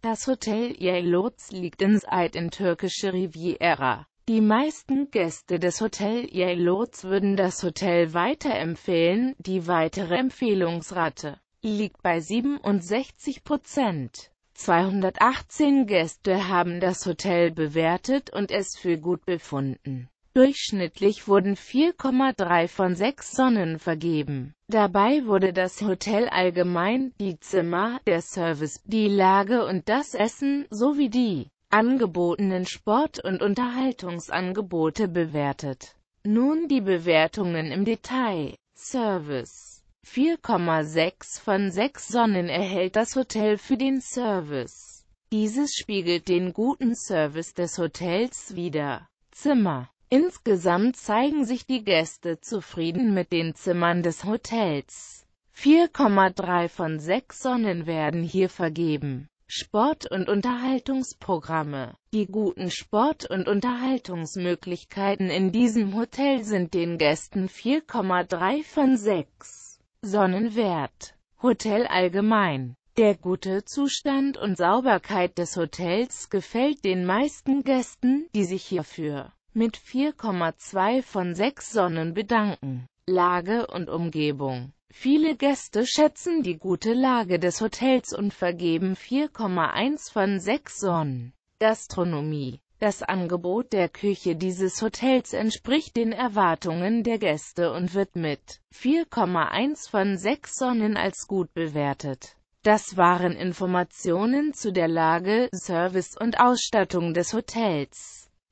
Das Hotel Yelloz liegt in Said in türkische Riviera. Die meisten Gäste des Hotel Yelloz würden das Hotel weiterempfehlen, die weitere Empfehlungsrate liegt bei 67 Prozent. 218 Gäste haben das Hotel bewertet und es für gut befunden. Durchschnittlich wurden 4,3 von 6 Sonnen vergeben. Dabei wurde das Hotel allgemein, die Zimmer, der Service, die Lage und das Essen, sowie die angebotenen Sport- und Unterhaltungsangebote bewertet. Nun die Bewertungen im Detail. Service 4,6 von 6 Sonnen erhält das Hotel für den Service. Dieses spiegelt den guten Service des Hotels wider. Zimmer Insgesamt zeigen sich die Gäste zufrieden mit den Zimmern des Hotels. 4,3 von 6 Sonnen werden hier vergeben. Sport- und Unterhaltungsprogramme Die guten Sport- und Unterhaltungsmöglichkeiten in diesem Hotel sind den Gästen 4,3 von 6 Sonnen wert. Hotel allgemein der gute Zustand und Sauberkeit des Hotels gefällt den meisten Gästen, die sich hierfür mit 4,2 von 6 Sonnen bedanken. Lage und Umgebung Viele Gäste schätzen die gute Lage des Hotels und vergeben 4,1 von 6 Sonnen. Gastronomie das Angebot der Küche dieses Hotels entspricht den Erwartungen der Gäste und wird mit 4,1 von 6 Sonnen als gut bewertet. Das waren Informationen zu der Lage, Service und Ausstattung des Hotels.